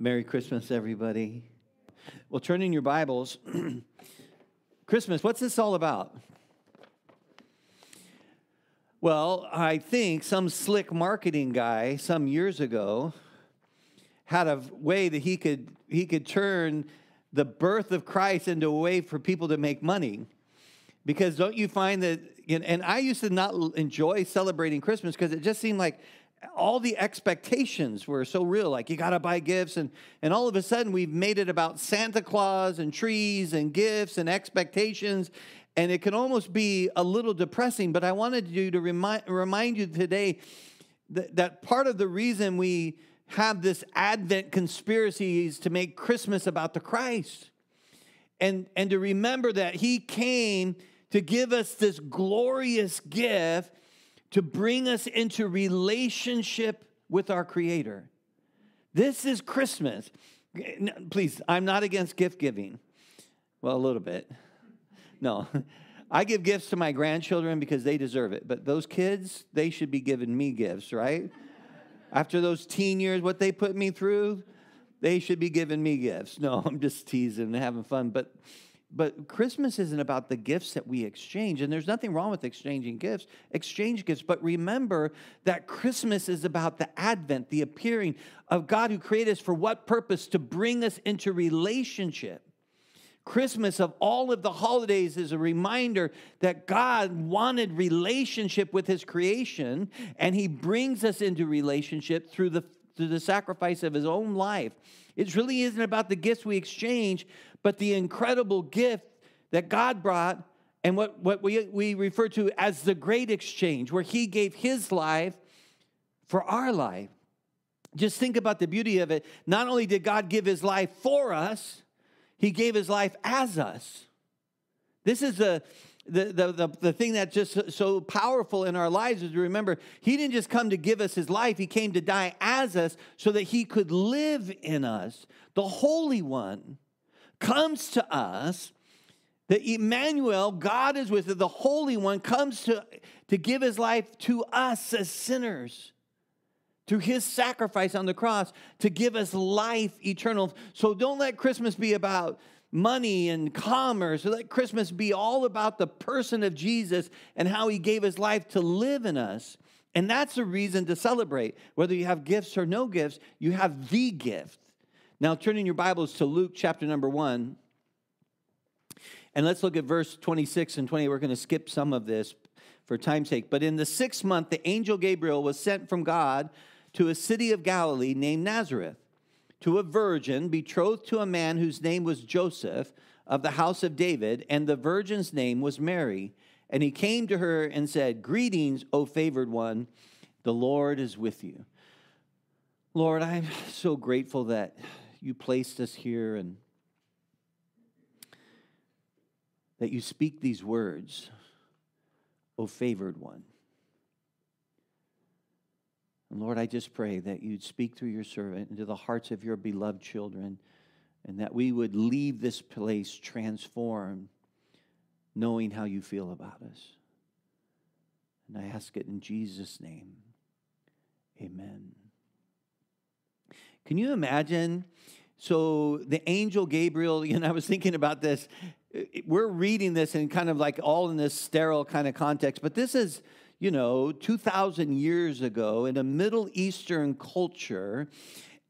Merry Christmas, everybody. Well, turn in your Bibles. Christmas, what's this all about? Well, I think some slick marketing guy some years ago had a way that he could he could turn the birth of Christ into a way for people to make money. Because don't you find that and I used to not enjoy celebrating Christmas because it just seemed like all the expectations were so real like you got to buy gifts and and all of a sudden we've made it about Santa Claus and trees and gifts and expectations and it can almost be a little depressing but I wanted you to remind remind you today that, that part of the reason we have this advent conspiracy is to make Christmas about the Christ and and to remember that he came to give us this glorious gift to bring us into relationship with our Creator. This is Christmas. Please, I'm not against gift giving. Well, a little bit. No. I give gifts to my grandchildren because they deserve it. But those kids, they should be giving me gifts, right? After those teen years, what they put me through, they should be giving me gifts. No, I'm just teasing and having fun. But but Christmas isn't about the gifts that we exchange, and there's nothing wrong with exchanging gifts, exchange gifts. But remember that Christmas is about the advent, the appearing of God who created us for what purpose? To bring us into relationship. Christmas of all of the holidays is a reminder that God wanted relationship with his creation, and he brings us into relationship through the through the sacrifice of his own life. It really isn't about the gifts we exchange, but the incredible gift that God brought and what, what we, we refer to as the great exchange, where he gave his life for our life. Just think about the beauty of it. Not only did God give his life for us, he gave his life as us. This is the, the, the, the, the thing that's just so powerful in our lives is to remember he didn't just come to give us his life, he came to die as us so that he could live in us, the Holy One comes to us that Emmanuel, God is with us, the Holy One, comes to, to give his life to us as sinners through his sacrifice on the cross to give us life eternal. So don't let Christmas be about money and commerce. Let Christmas be all about the person of Jesus and how he gave his life to live in us. And that's a reason to celebrate. Whether you have gifts or no gifts, you have the gift now, turning your Bibles to Luke chapter number one, and let's look at verse 26 and 20. We're going to skip some of this for time's sake. But in the sixth month, the angel Gabriel was sent from God to a city of Galilee named Nazareth to a virgin betrothed to a man whose name was Joseph of the house of David, and the virgin's name was Mary. And he came to her and said, Greetings, O favored one, the Lord is with you. Lord, I'm so grateful that you placed us here and that you speak these words, O favored one. And Lord, I just pray that you'd speak through your servant into the hearts of your beloved children and that we would leave this place transformed, knowing how you feel about us. And I ask it in Jesus' name. Amen. Can you imagine? So the angel Gabriel, you know, I was thinking about this. We're reading this and kind of like all in this sterile kind of context, but this is, you know, 2,000 years ago in a Middle Eastern culture.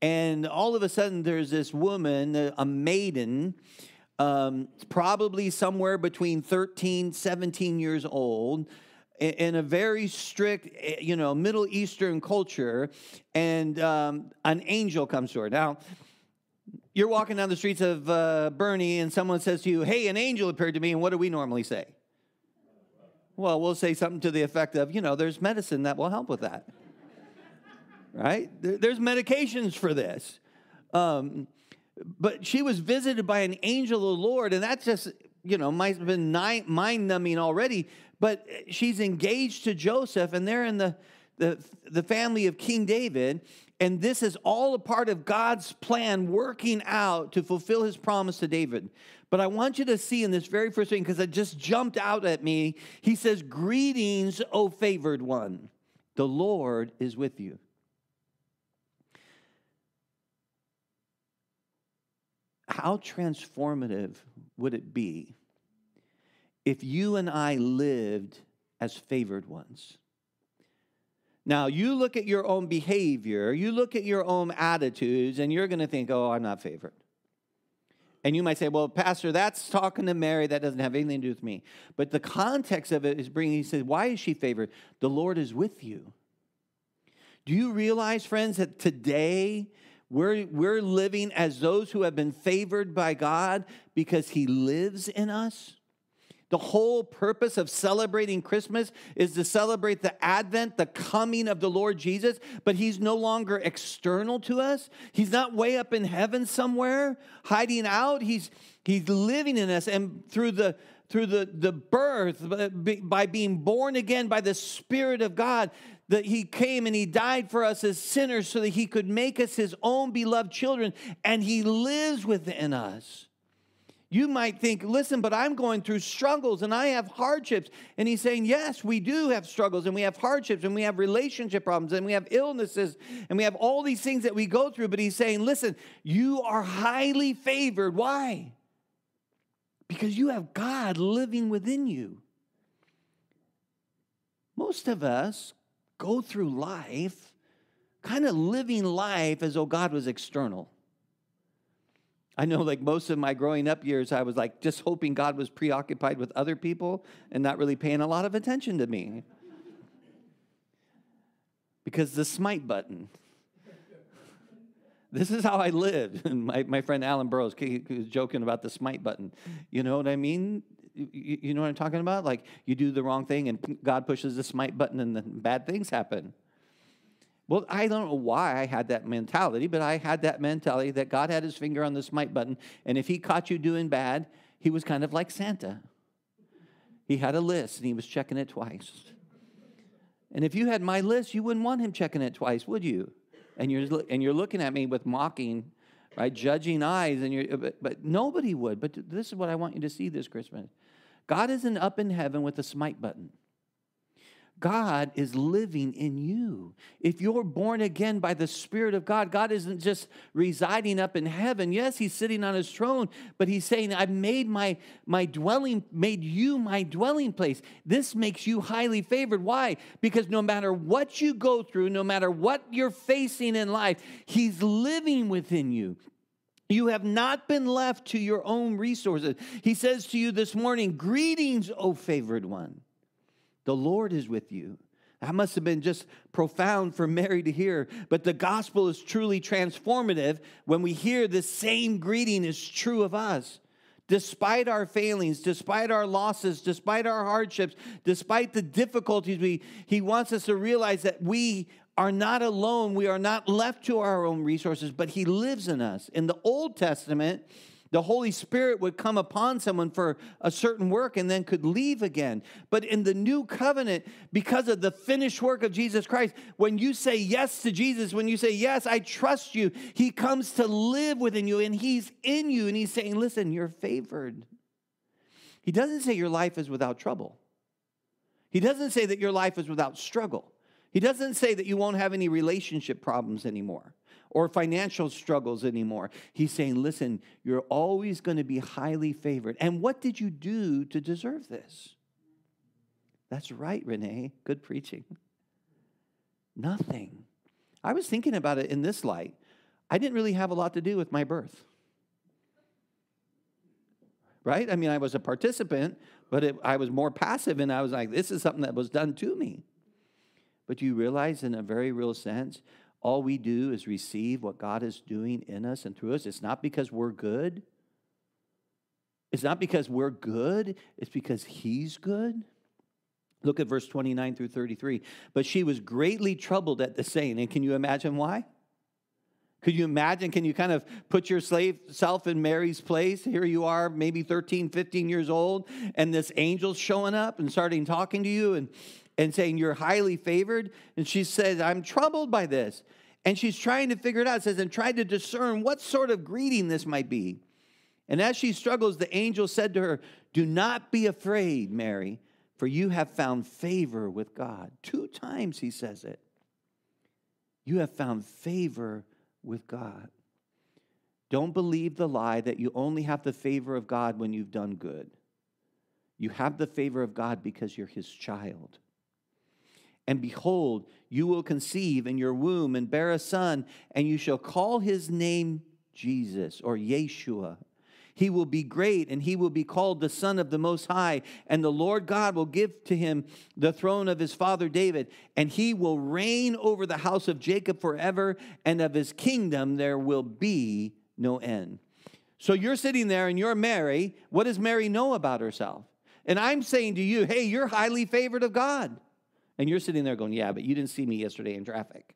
And all of a sudden, there's this woman, a maiden, um, probably somewhere between 13, 17 years old in a very strict, eh, you know, Middle Eastern culture, and um, an angel comes to her. Now, you're walking down the streets of uh, Bernie, and someone says to you, "Hey, an angel appeared to me." And what do we normally say? Well, we'll say something to the effect of, "You know, there's medicine that will help with that." right? There's medications for this. Um, but she was visited by an angel of the Lord, and that's just you know might have been mind numbing already but she's engaged to Joseph, and they're in the, the, the family of King David. And this is all a part of God's plan working out to fulfill his promise to David. But I want you to see in this very first thing, because it just jumped out at me. He says, Greetings, O favored one, the Lord is with you. How transformative would it be if you and I lived as favored ones. Now, you look at your own behavior, you look at your own attitudes, and you're going to think, oh, I'm not favored. And you might say, well, Pastor, that's talking to Mary. That doesn't have anything to do with me. But the context of it is bringing, he says, why is she favored? The Lord is with you. Do you realize, friends, that today we're, we're living as those who have been favored by God because he lives in us? The whole purpose of celebrating Christmas is to celebrate the advent, the coming of the Lord Jesus, but he's no longer external to us. He's not way up in heaven somewhere hiding out. He's he's living in us and through the through the, the birth, uh, by being born again by the Spirit of God, that He came and He died for us as sinners so that He could make us His own beloved children, and He lives within us. You might think, listen, but I'm going through struggles and I have hardships. And he's saying, yes, we do have struggles and we have hardships and we have relationship problems and we have illnesses and we have all these things that we go through. But he's saying, listen, you are highly favored. Why? Because you have God living within you. Most of us go through life kind of living life as though God was external. I know, like most of my growing up years, I was like just hoping God was preoccupied with other people and not really paying a lot of attention to me. because the smite button. This is how I lived. And my, my friend Alan Burrows he, was joking about the smite button. You know what I mean? You, you know what I'm talking about? Like you do the wrong thing and God pushes the smite button and then bad things happen. Well, I don't know why I had that mentality, but I had that mentality that God had his finger on the smite button, and if he caught you doing bad, he was kind of like Santa. He had a list and he was checking it twice. And if you had my list, you wouldn't want him checking it twice, would you? And you're, and you're looking at me with mocking, right? Judging eyes, and you're, but, but nobody would. But this is what I want you to see this Christmas God isn't up in heaven with a smite button. God is living in you. If you're born again by the Spirit of God, God isn't just residing up in heaven. Yes, He's sitting on His throne, but He's saying, I've made my, my dwelling, made you my dwelling place. This makes you highly favored. Why? Because no matter what you go through, no matter what you're facing in life, He's living within you. You have not been left to your own resources. He says to you this morning, Greetings, O favored one. The Lord is with you. That must have been just profound for Mary to hear. But the gospel is truly transformative when we hear the same greeting is true of us. Despite our failings, despite our losses, despite our hardships, despite the difficulties, we, he wants us to realize that we are not alone. We are not left to our own resources, but he lives in us. In the Old Testament, the Holy Spirit would come upon someone for a certain work and then could leave again. But in the new covenant, because of the finished work of Jesus Christ, when you say yes to Jesus, when you say, Yes, I trust you, he comes to live within you and he's in you and he's saying, Listen, you're favored. He doesn't say your life is without trouble. He doesn't say that your life is without struggle. He doesn't say that you won't have any relationship problems anymore or financial struggles anymore. He's saying, listen, you're always going to be highly favored. And what did you do to deserve this? That's right, Renee. Good preaching. Nothing. I was thinking about it in this light. I didn't really have a lot to do with my birth. Right? I mean, I was a participant, but it, I was more passive and I was like, this is something that was done to me. But you realize, in a very real sense, all we do is receive what God is doing in us and through us. It's not because we're good. It's not because we're good, it's because He's good. Look at verse 29 through 33. But she was greatly troubled at the saying. And can you imagine why? Could you imagine? Can you kind of put yourself in Mary's place? Here you are, maybe 13, 15 years old, and this angel's showing up and starting talking to you. And and saying, You're highly favored. And she says, I'm troubled by this. And she's trying to figure it out, says, and tried to discern what sort of greeting this might be. And as she struggles, the angel said to her, Do not be afraid, Mary, for you have found favor with God. Two times he says it. You have found favor with God. Don't believe the lie that you only have the favor of God when you've done good. You have the favor of God because you're his child. And behold, you will conceive in your womb and bear a son, and you shall call his name Jesus or Yeshua. He will be great, and he will be called the Son of the Most High. And the Lord God will give to him the throne of his father David, and he will reign over the house of Jacob forever, and of his kingdom there will be no end. So you're sitting there and you're Mary. What does Mary know about herself? And I'm saying to you, hey, you're highly favored of God. And you're sitting there going, Yeah, but you didn't see me yesterday in traffic.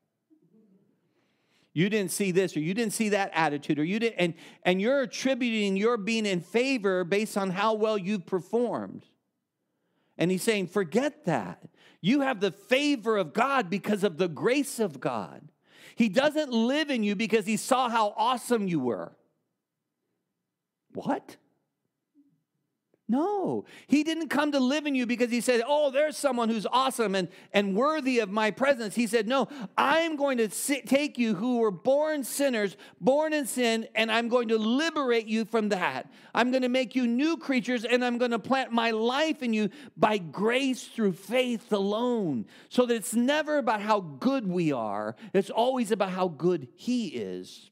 You didn't see this, or you didn't see that attitude, or you didn't, and, and you're attributing your being in favor based on how well you've performed. And he's saying, Forget that. You have the favor of God because of the grace of God. He doesn't live in you because he saw how awesome you were. What? No, he didn't come to live in you because he said, Oh, there's someone who's awesome and, and worthy of my presence. He said, No, I'm going to sit, take you who were born sinners, born in sin, and I'm going to liberate you from that. I'm going to make you new creatures, and I'm going to plant my life in you by grace through faith alone. So that it's never about how good we are, it's always about how good he is.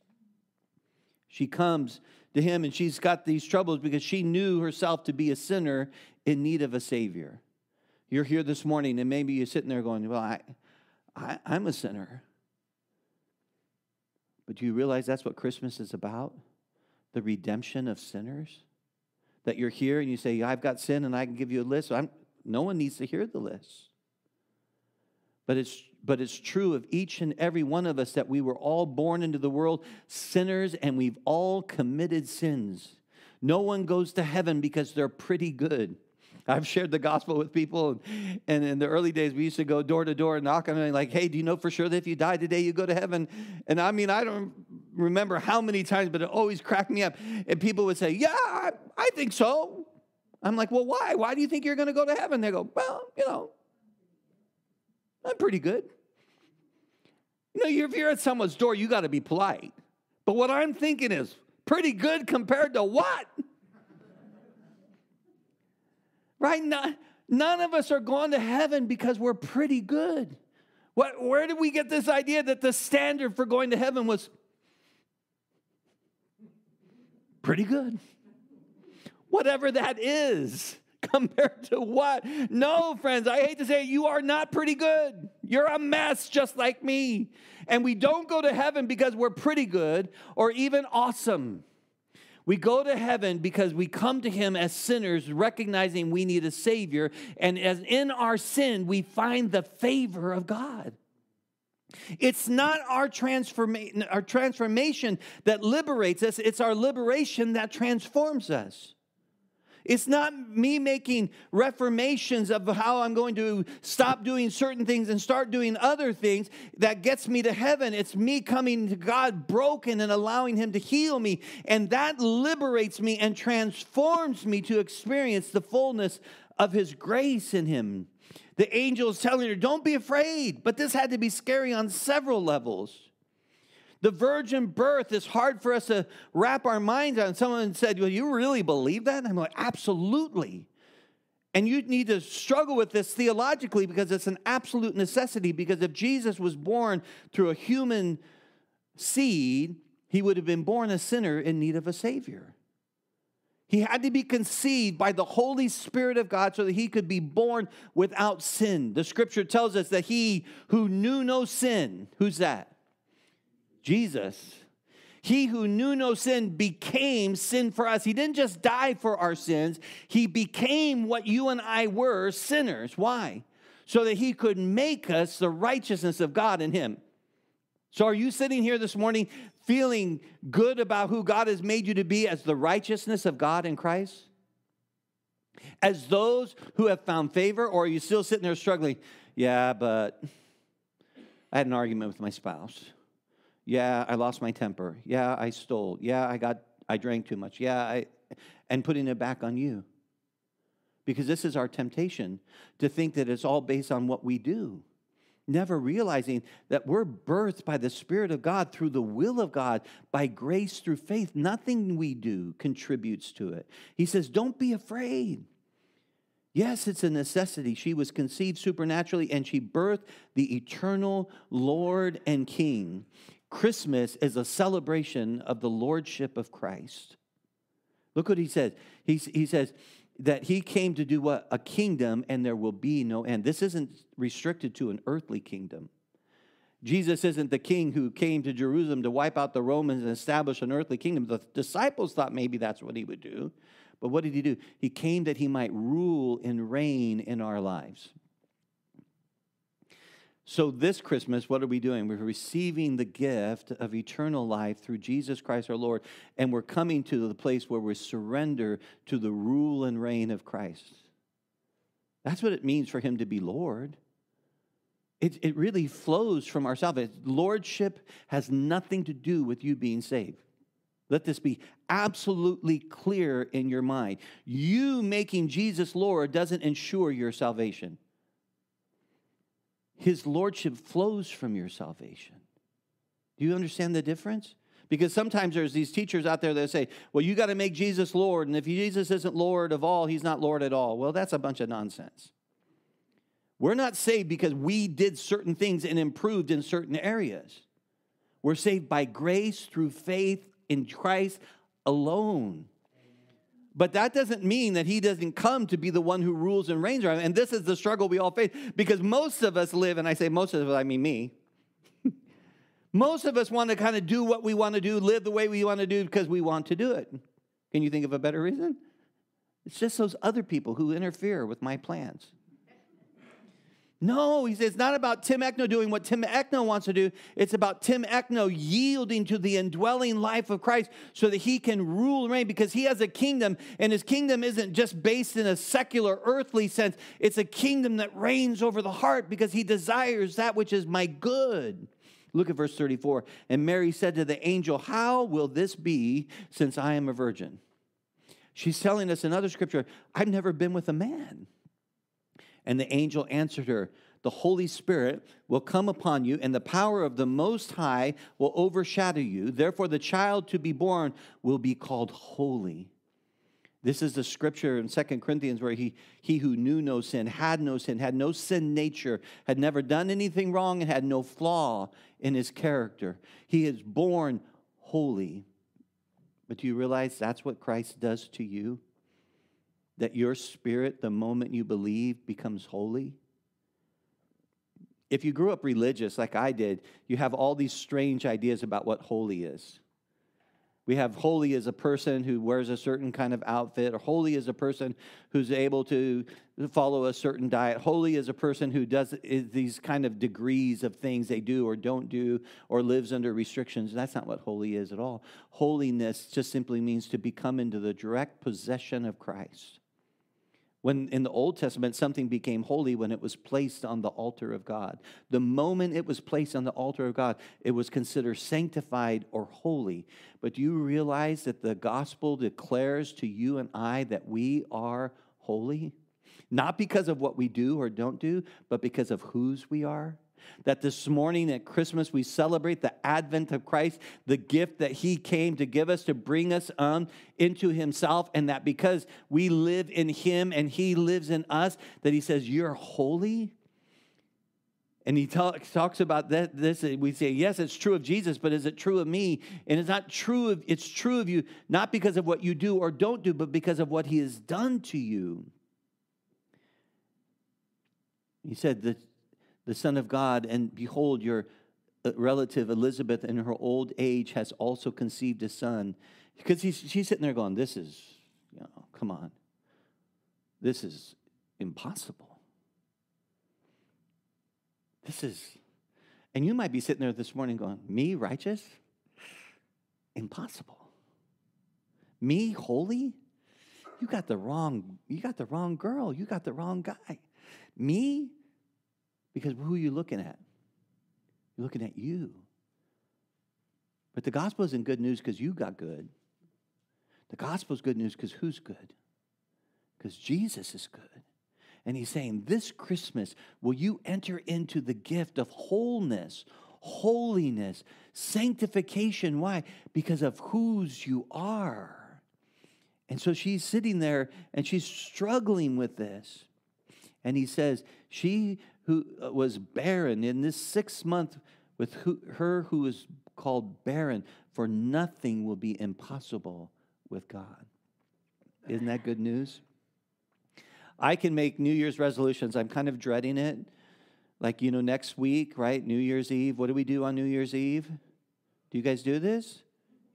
She comes to him, and she's got these troubles because she knew herself to be a sinner in need of a Savior. You're here this morning, and maybe you're sitting there going, Well, I, I, I'm a sinner. But do you realize that's what Christmas is about? The redemption of sinners? That you're here and you say, I've got sin and I can give you a list. I'm, no one needs to hear the list. But it's but it's true of each and every one of us that we were all born into the world sinners and we've all committed sins. No one goes to heaven because they're pretty good. I've shared the gospel with people, and in the early days, we used to go door to door and knock on them, like, "Hey, do you know for sure that if you die today, you go to heaven?" And I mean, I don't remember how many times, but it always cracked me up. And people would say, "Yeah, I, I think so." I'm like, "Well, why? Why do you think you're going to go to heaven?" They go, "Well, you know, I'm pretty good. You know, if you're at someone's door, you got to be polite. But what I'm thinking is, pretty good compared to what? right? Not, none of us are going to heaven because we're pretty good. What, where did we get this idea that the standard for going to heaven was pretty good? Whatever that is compared to what? No, friends, I hate to say it, you are not pretty good. You're a mess just like me. And we don't go to heaven because we're pretty good or even awesome. We go to heaven because we come to him as sinners, recognizing we need a savior. And as in our sin, we find the favor of God. It's not our, transforma- our transformation that liberates us, it's our liberation that transforms us. It's not me making reformations of how I'm going to stop doing certain things and start doing other things that gets me to heaven. It's me coming to God broken and allowing Him to heal me. And that liberates me and transforms me to experience the fullness of His grace in Him. The angel is telling her, Don't be afraid. But this had to be scary on several levels. The virgin birth is hard for us to wrap our minds on. Someone said, Well, you really believe that? And I'm like, Absolutely. And you need to struggle with this theologically because it's an absolute necessity. Because if Jesus was born through a human seed, he would have been born a sinner in need of a Savior. He had to be conceived by the Holy Spirit of God so that he could be born without sin. The scripture tells us that he who knew no sin, who's that? Jesus, he who knew no sin became sin for us. He didn't just die for our sins, he became what you and I were sinners. Why? So that he could make us the righteousness of God in him. So, are you sitting here this morning feeling good about who God has made you to be as the righteousness of God in Christ? As those who have found favor, or are you still sitting there struggling? Yeah, but I had an argument with my spouse. Yeah, I lost my temper. Yeah, I stole. Yeah, I got I drank too much. Yeah, I and putting it back on you. Because this is our temptation to think that it's all based on what we do. Never realizing that we're birthed by the Spirit of God through the will of God, by grace through faith. Nothing we do contributes to it. He says, Don't be afraid. Yes, it's a necessity. She was conceived supernaturally and she birthed the eternal Lord and King. Christmas is a celebration of the lordship of Christ. Look what he says. He, he says that he came to do what? A kingdom, and there will be no end. This isn't restricted to an earthly kingdom. Jesus isn't the king who came to Jerusalem to wipe out the Romans and establish an earthly kingdom. The disciples thought maybe that's what he would do. But what did he do? He came that he might rule and reign in our lives. So, this Christmas, what are we doing? We're receiving the gift of eternal life through Jesus Christ our Lord, and we're coming to the place where we surrender to the rule and reign of Christ. That's what it means for him to be Lord. It, it really flows from our salvation. Lordship has nothing to do with you being saved. Let this be absolutely clear in your mind. You making Jesus Lord doesn't ensure your salvation. His lordship flows from your salvation. Do you understand the difference? Because sometimes there's these teachers out there that say, well, you got to make Jesus Lord, and if Jesus isn't Lord of all, he's not Lord at all. Well, that's a bunch of nonsense. We're not saved because we did certain things and improved in certain areas. We're saved by grace through faith in Christ alone. But that doesn't mean that he doesn't come to be the one who rules and reigns. And this is the struggle we all face because most of us live, and I say most of us, I mean me. most of us want to kind of do what we want to do, live the way we want to do because we want to do it. Can you think of a better reason? It's just those other people who interfere with my plans. No, he says it's not about Tim Eckno doing what Tim Eckno wants to do. It's about Tim Eckno yielding to the indwelling life of Christ so that he can rule and reign because he has a kingdom, and his kingdom isn't just based in a secular earthly sense. It's a kingdom that reigns over the heart because he desires that which is my good. Look at verse 34. And Mary said to the angel, How will this be since I am a virgin? She's telling us another scripture, I've never been with a man. And the angel answered her, The Holy Spirit will come upon you, and the power of the Most High will overshadow you. Therefore, the child to be born will be called holy. This is the scripture in Second Corinthians where he, he who knew no sin, had no sin, had no sin nature, had never done anything wrong, and had no flaw in his character. He is born holy. But do you realize that's what Christ does to you? that your spirit, the moment you believe, becomes holy? If you grew up religious like I did, you have all these strange ideas about what holy is. We have holy as a person who wears a certain kind of outfit, or holy as a person who's able to follow a certain diet, holy as a person who does these kind of degrees of things they do or don't do, or lives under restrictions. That's not what holy is at all. Holiness just simply means to become into the direct possession of Christ. When in the Old Testament, something became holy when it was placed on the altar of God. The moment it was placed on the altar of God, it was considered sanctified or holy. But do you realize that the gospel declares to you and I that we are holy? Not because of what we do or don't do, but because of whose we are? That this morning at Christmas, we celebrate the advent of Christ, the gift that He came to give us, to bring us um, into Himself, and that because we live in Him and He lives in us, that He says, You're holy. And he talk, talks about that, this. We say, yes, it's true of Jesus, but is it true of me? And it's not true of, it's true of you, not because of what you do or don't do, but because of what he has done to you. He said, that the Son of God, and behold, your uh, relative Elizabeth in her old age has also conceived a son. Because she's sitting there going, This is, you know, come on. This is impossible. This is, and you might be sitting there this morning going, Me righteous? Impossible. Me holy? You got the wrong, you got the wrong girl. You got the wrong guy. Me because who are you looking at? You're looking at you. But the gospel isn't good news because you got good. The gospel is good news because who's good? Because Jesus is good. And he's saying, This Christmas, will you enter into the gift of wholeness, holiness, sanctification? Why? Because of whose you are. And so she's sitting there and she's struggling with this. And he says, She who uh, was barren in this sixth month with who, her who is called barren, for nothing will be impossible with God. Isn't that good news? I can make New Year's resolutions. I'm kind of dreading it. Like, you know, next week, right? New Year's Eve. What do we do on New Year's Eve? Do you guys do this?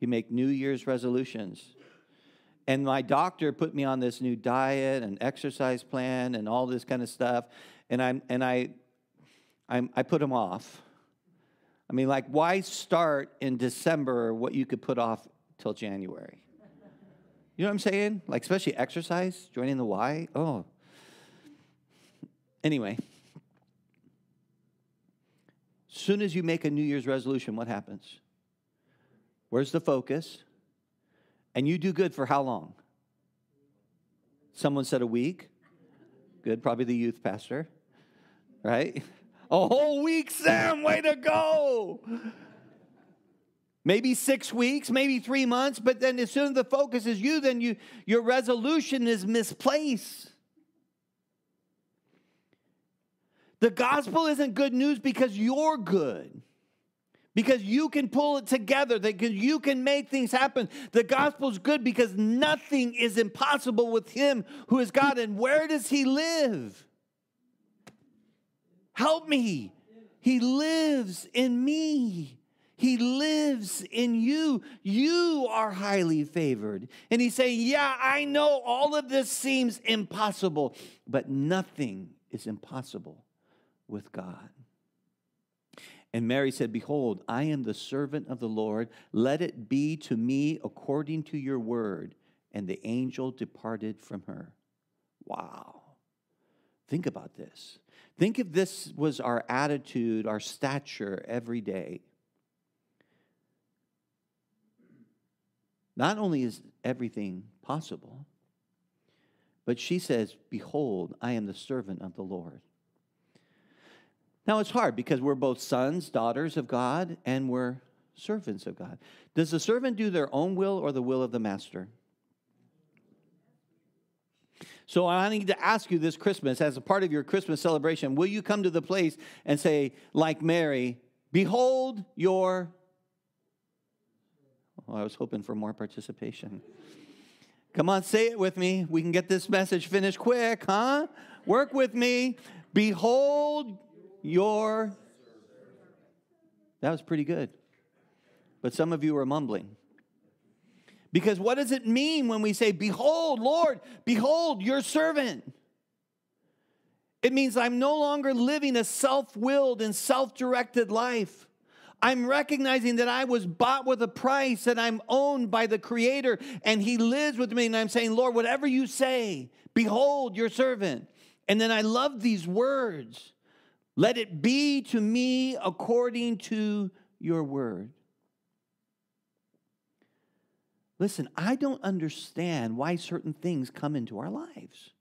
You make New Year's resolutions. And my doctor put me on this new diet and exercise plan and all this kind of stuff and I'm and I I'm, I put them off. I mean, like, why start in December what you could put off till January? You know what I'm saying? Like, especially exercise, joining the Y. Oh. Anyway, soon as you make a New Year's resolution, what happens? Where's the focus? And you do good for how long? Someone said a week. Good, probably the youth pastor, right? A whole week, Sam, way to go! Maybe six weeks, maybe three months, but then as soon as the focus is you, then you, your resolution is misplaced. The gospel isn't good news because you're good because you can pull it together, that you can make things happen. The gospel is good because nothing is impossible with Him who is God. And where does He live? Help me. He lives in me. He lives in you. You are highly favored. And he's saying, Yeah, I know all of this seems impossible, but nothing is impossible with God. And Mary said, Behold, I am the servant of the Lord. Let it be to me according to your word. And the angel departed from her. Wow. Think about this. Think if this was our attitude, our stature every day. Not only is everything possible, but she says, Behold, I am the servant of the Lord. Now it's hard because we're both sons, daughters of God, and we're servants of God. Does the servant do their own will or the will of the master? So I need to ask you this Christmas, as a part of your Christmas celebration, will you come to the place and say, like Mary, Behold your. Oh, I was hoping for more participation. Come on, say it with me. We can get this message finished quick, huh? Work with me. Behold your. That was pretty good. But some of you are mumbling. Because what does it mean when we say, Behold, Lord, behold your servant? It means I'm no longer living a self willed and self directed life. I'm recognizing that I was bought with a price, that I'm owned by the Creator, and He lives with me. And I'm saying, Lord, whatever you say, behold your servant. And then I love these words let it be to me according to your word. Listen, I don't understand why certain things come into our lives.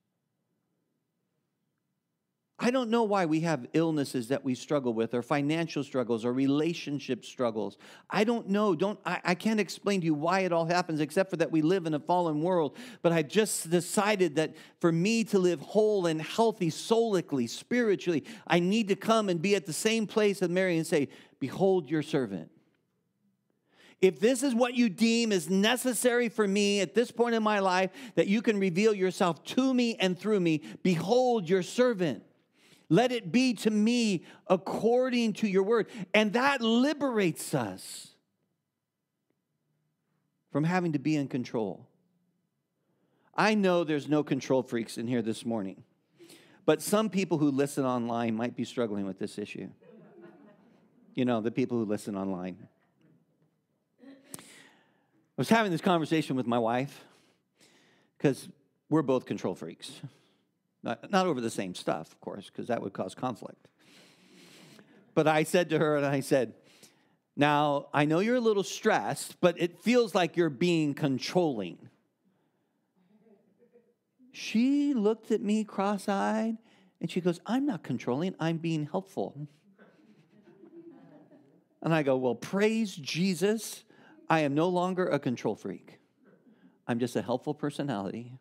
I don't know why we have illnesses that we struggle with, or financial struggles, or relationship struggles. I don't know. Don't I, I, can't explain to you why it all happens, except for that we live in a fallen world. But I just decided that for me to live whole and healthy, soulically, spiritually, I need to come and be at the same place with Mary and say, "Behold your servant." If this is what you deem is necessary for me at this point in my life, that you can reveal yourself to me and through me, behold your servant. Let it be to me according to your word. And that liberates us from having to be in control. I know there's no control freaks in here this morning, but some people who listen online might be struggling with this issue. You know, the people who listen online. I was having this conversation with my wife because we're both control freaks. Not, not over the same stuff, of course, because that would cause conflict. But I said to her, and I said, Now, I know you're a little stressed, but it feels like you're being controlling. She looked at me cross eyed and she goes, I'm not controlling, I'm being helpful. And I go, Well, praise Jesus. I am no longer a control freak. I'm just a helpful personality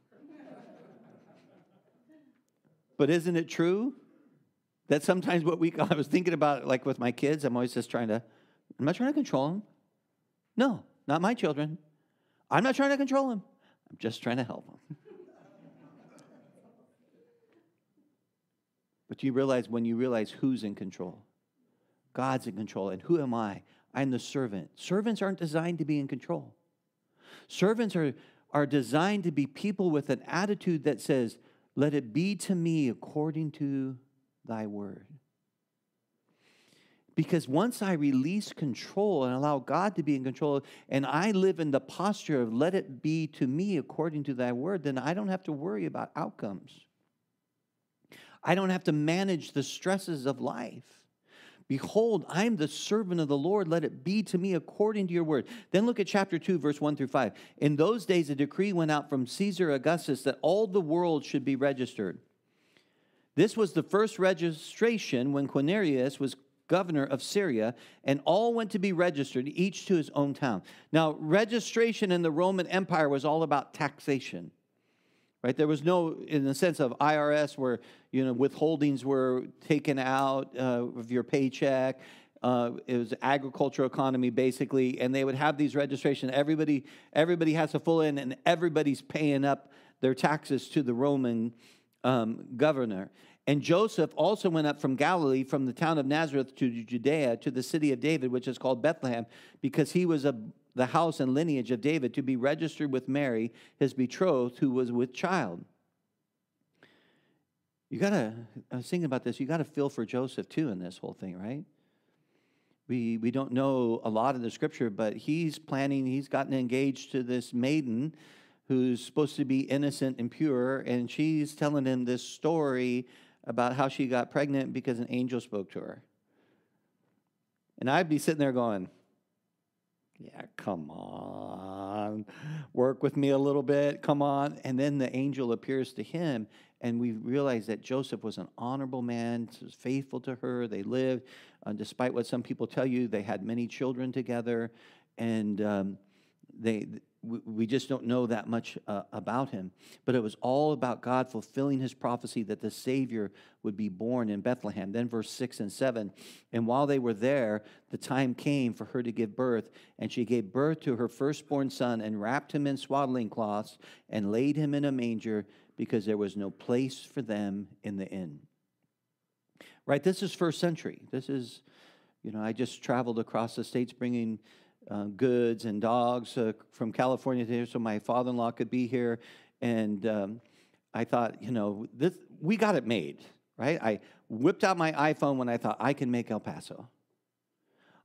but isn't it true that sometimes what we, I was thinking about, like with my kids, I'm always just trying to, am I trying to control them? No, not my children. I'm not trying to control them. I'm just trying to help them. but you realize when you realize who's in control, God's in control, and who am I? I'm the servant. Servants aren't designed to be in control. Servants are, are designed to be people with an attitude that says, let it be to me according to thy word. Because once I release control and allow God to be in control, and I live in the posture of let it be to me according to thy word, then I don't have to worry about outcomes. I don't have to manage the stresses of life. Behold, I am the servant of the Lord. Let it be to me according to your word. Then look at chapter 2, verse 1 through 5. In those days, a decree went out from Caesar Augustus that all the world should be registered. This was the first registration when Quirinius was governor of Syria, and all went to be registered, each to his own town. Now, registration in the Roman Empire was all about taxation right? There was no, in the sense of IRS, where you know withholdings were taken out uh, of your paycheck. Uh, it was agricultural economy basically, and they would have these registration. Everybody, everybody has to fill in, and everybody's paying up their taxes to the Roman um, governor. And Joseph also went up from Galilee, from the town of Nazareth to Judea, to the city of David, which is called Bethlehem, because he was a the house and lineage of David to be registered with Mary, his betrothed, who was with child. You got to, I was thinking about this, you got to feel for Joseph too in this whole thing, right? We, we don't know a lot of the scripture, but he's planning, he's gotten engaged to this maiden who's supposed to be innocent and pure, and she's telling him this story about how she got pregnant because an angel spoke to her. And I'd be sitting there going, yeah, come on. Work with me a little bit. Come on. And then the angel appears to him, and we realize that Joseph was an honorable man, was faithful to her. They lived, uh, despite what some people tell you, they had many children together, and um, they we, just don't know that much uh, about him. But it was all about God fulfilling his prophecy that the Savior would be born in Bethlehem. Then, verse 6 and 7 And while they were there, the time came for her to give birth, and she gave birth to her firstborn son, and wrapped him in swaddling cloths, and laid him in a manger, because there was no place for them in the inn. Right? This is first century. This is, you know, I just traveled across the states bringing uh, goods and dogs uh, from California to here, so my father-in-law could be here. And um, I thought, you know, this we got it made, right? I whipped out my iPhone when I thought I can make El Paso.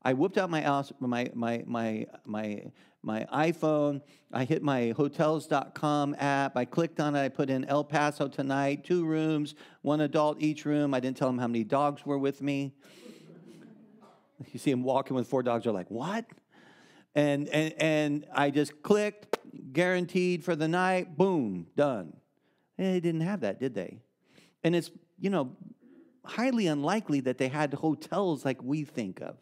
I whipped out my my my my my my iPhone. I hit my hotels.com app. I clicked on it. I put in El Paso tonight, two rooms, one adult each room. I didn't tell them how many dogs were with me. You see him walking with four dogs. They're like, "What?" and, and, and I just clicked, guaranteed for the night, boom, done. And they didn't have that, did they? And it's, you know, highly unlikely that they had hotels like we think of.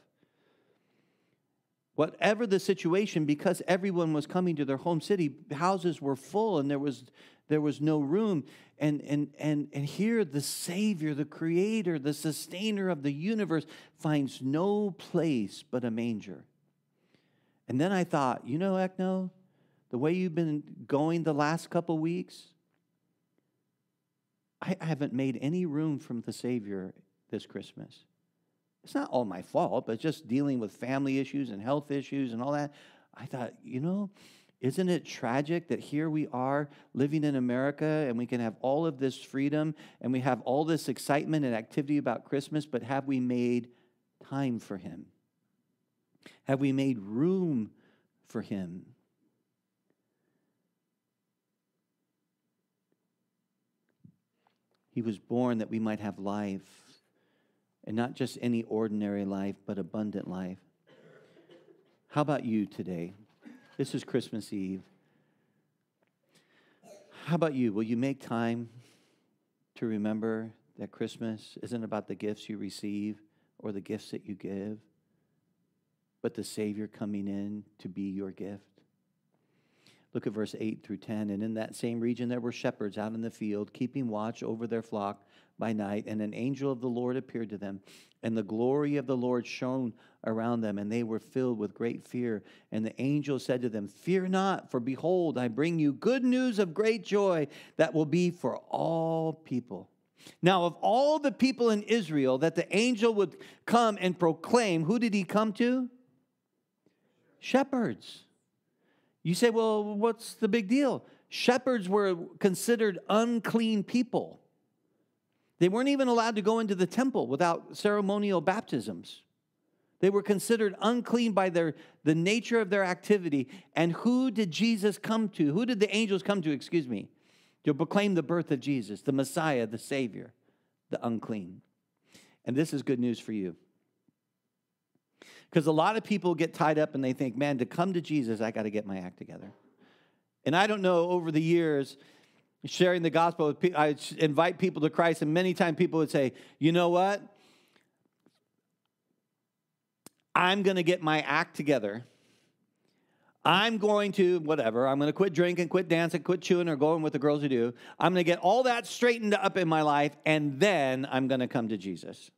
Whatever the situation, because everyone was coming to their home city, houses were full and there was there was no room. And and and and here the Savior, the Creator, the sustainer of the universe finds no place but a manger. And then I thought, you know, Ekno, the way you've been going the last couple weeks, I haven't made any room from the Savior this Christmas. It's not all my fault, but just dealing with family issues and health issues and all that. I thought, you know, isn't it tragic that here we are living in America and we can have all of this freedom and we have all this excitement and activity about Christmas, but have we made time for Him? Have we made room for him? He was born that we might have life, and not just any ordinary life, but abundant life. How about you today? This is Christmas Eve. How about you? Will you make time to remember that Christmas isn't about the gifts you receive or the gifts that you give? but the Savior coming in to be your gift. Look at verse 8 through 10. And in that same region, there were shepherds out in the field, keeping watch over their flock by night. And an angel of the Lord appeared to them, and the glory of the Lord shone around them, and they were filled with great fear. And the angel said to them, Fear not, for behold, I bring you good news of great joy that will be for all people. Now, of all the people in Israel that the angel would come and proclaim, who did he come to? shepherds. You say, well, what's the big deal? Shepherds were considered unclean people. They weren't even allowed to go into the temple without ceremonial baptisms. They were considered unclean by their, the nature of their activity. And who did Jesus come to? Who did the angels come to, excuse me, to proclaim the birth of Jesus, the Messiah, the Savior, the unclean? And this is good news for you. Because a lot of people get tied up and they think, man, to come to Jesus, I got to get my act together. And I don't know over the years, sharing the gospel, people, I invite people to Christ, and many times people would say, you know what? I'm going to get my act together. I'm going to, whatever, I'm going to quit drinking, quit dancing, quit chewing, or going with the girls who do. I'm going to get all that straightened up in my life, and then I'm going to come to Jesus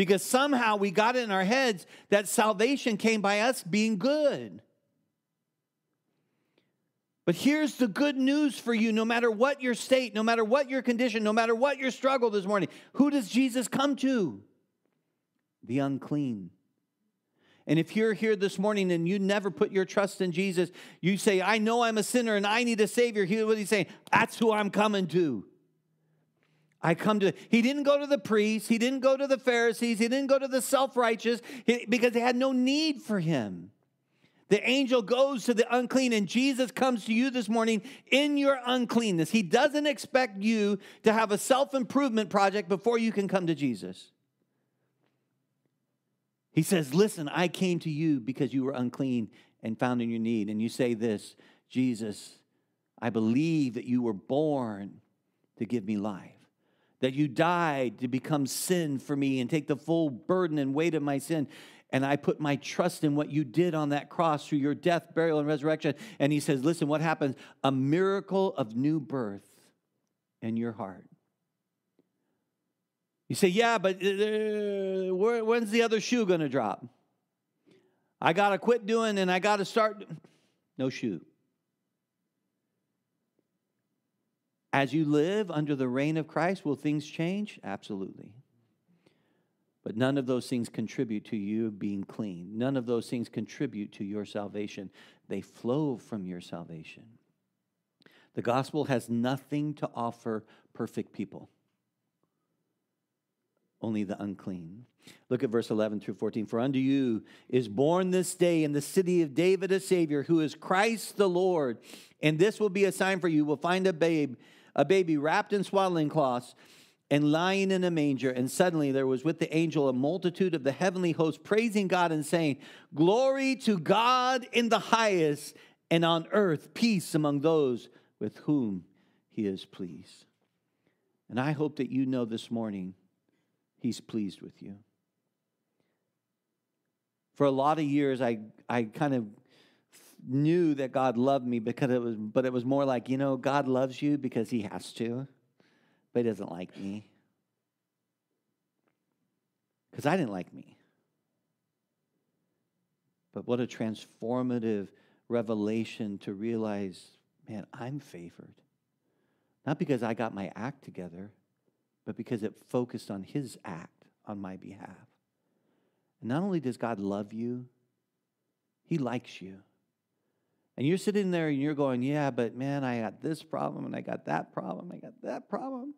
because somehow we got it in our heads that salvation came by us being good. But here's the good news for you no matter what your state, no matter what your condition, no matter what your struggle this morning, who does Jesus come to? The unclean. And if you're here this morning and you never put your trust in Jesus, you say, I know I'm a sinner and I need a Savior. Hear what he's saying that's who I'm coming to. I come to, he didn't go to the priests, he didn't go to the Pharisees, he didn't go to the self righteous because they had no need for him. The angel goes to the unclean, and Jesus comes to you this morning in your uncleanness. He doesn't expect you to have a self improvement project before you can come to Jesus. He says, Listen, I came to you because you were unclean and found in your need. And you say this Jesus, I believe that you were born to give me life that you died to become sin for me and take the full burden and weight of my sin. And I put my trust in what you did on that cross through your death, burial, and resurrection. And he says, Listen, what happens? A miracle of new birth in your heart. You say, Yeah, but uh, uh when's the other shoe going to drop? I got to quit doing and I got to start. No shoe. As you live under the reign of Christ, will things change? Absolutely. But none of those things contribute to you being clean. None of those things contribute to your salvation. They flow from your salvation. The gospel has nothing to offer perfect people, only the unclean. Look at verse 11 through 14. For unto you is born this day in the city of David a Savior, who is Christ the Lord. And this will be a sign for you. We'll find a babe a baby wrapped in swaddling cloths and lying in a manger. And suddenly there was with the angel a multitude of the heavenly host praising God and saying, Glory to God in the highest, and on earth peace among those with whom he is pleased. And I hope that you know this morning he's pleased with you. For a lot of years, I, I kind of knew that God loved me because it was, but it was more like, you know, God loves you because he has to, but he doesn't like me. Because I didn't like me. But what a transformative revelation to realize, man, I'm favored. Not because I got my act together, but because it focused on his act on my behalf. And not only does God love you, he likes you. And you're sitting there and you're going, Yeah, but man, I got this problem and I got that problem, I got that problem.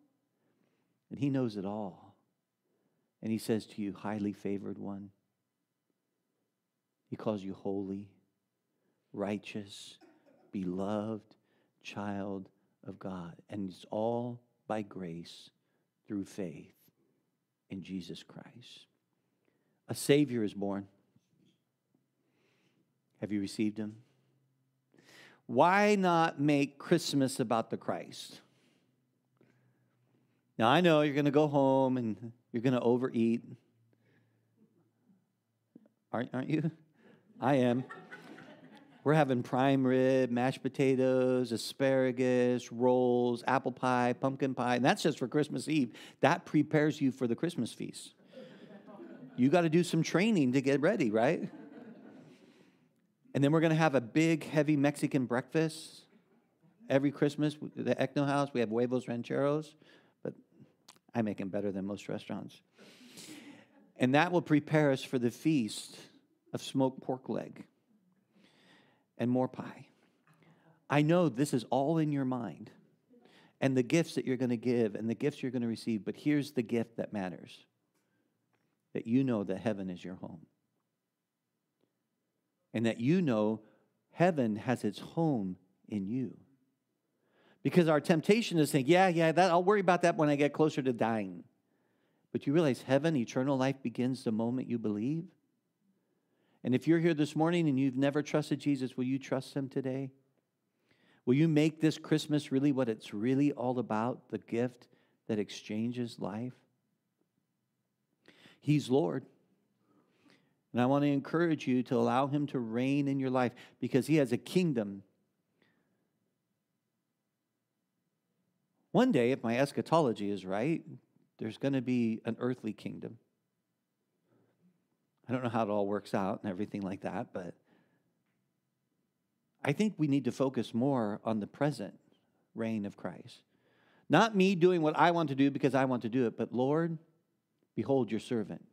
And he knows it all. And he says to you, Highly favored one. He calls you holy, righteous, beloved child of God. And it's all by grace through faith in Jesus Christ. A Savior is born. Have you received him? why not make Christmas about the Christ? Now, I know you're going to go home and you're going to overeat. Aren't, aren't you? I am. We're having prime rib, mashed potatoes, asparagus, rolls, apple pie, pumpkin pie, and that's just for Christmas Eve. That prepares you for the Christmas feast. You got to do some training to get ready, right? And then we're going to have a big, heavy Mexican breakfast every Christmas. The Ecno House, we have huevos rancheros, but I make them better than most restaurants. And that will prepare us for the feast of smoked pork leg and more pie. I know this is all in your mind and the gifts that you're going to give and the gifts you're going to receive, but here's the gift that matters that you know that heaven is your home and that you know heaven has its home in you. Because our temptation is think, yeah, yeah, that, I'll worry about that when I get closer to dying. But you realize heaven, eternal life begins the moment you believe. And if you're here this morning and you've never trusted Jesus, will you trust him today? Will you make this Christmas really what it's really all about the gift that exchanges life? He's Lord. And I want to encourage you to allow him to reign in your life because he has a kingdom. One day, if my eschatology is right, there's going to be an earthly kingdom. I don't know how it all works out and everything like that, but I think we need to focus more on the present reign of Christ. Not me doing what I want to do because I want to do it, but Lord, behold your servant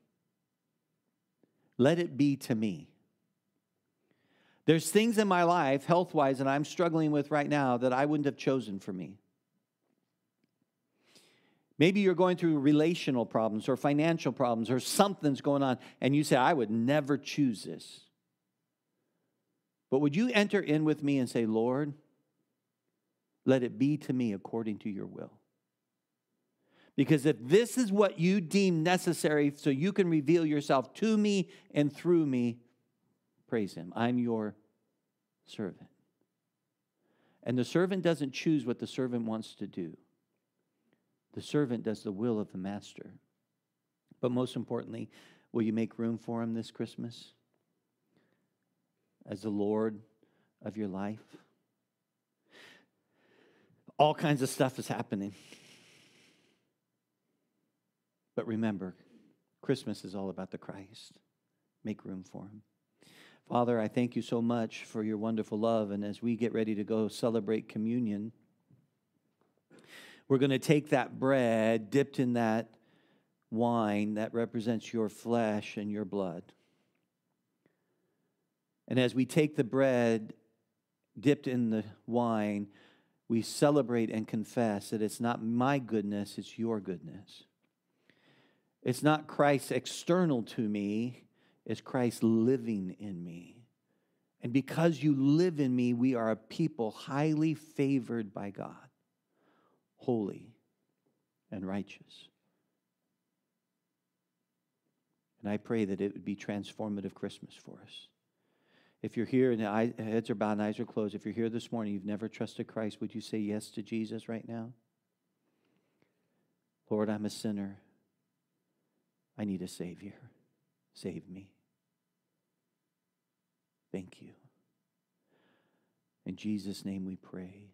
let it be to me. There's things in my life, health wise, that I'm struggling with right now that I wouldn't have chosen for me. Maybe you're going through relational problems or financial problems or something's going on, and you say, I would never choose this. But would you enter in with me and say, Lord, let it be to me according to your will? Because if this is what you deem necessary so you can reveal yourself to me and through me, praise him. I'm your servant. And the servant doesn't choose what the servant wants to do, the servant does the will of the master. But most importantly, will you make room for him this Christmas as the Lord of your life? All kinds of stuff is happening. But remember, Christmas is all about the Christ. Make room for him. Father, I thank you so much for your wonderful love. And as we get ready to go celebrate communion, we're going to take that bread dipped in that wine that represents your flesh and your blood. And as we take the bread dipped in the wine, we celebrate and confess that it's not my goodness, it's your goodness. It's not Christ external to me, it's Christ living in me. And because you live in me, we are a people highly favored by God, holy and righteous. And I pray that it would be transformative Christmas for us. If you're here and heads are bowed and eyes are closed, if you're here this morning, you've never trusted Christ, would you say yes to Jesus right now? Lord, I'm a sinner. I need a Savior. Save me. Thank you. In Jesus' name we pray.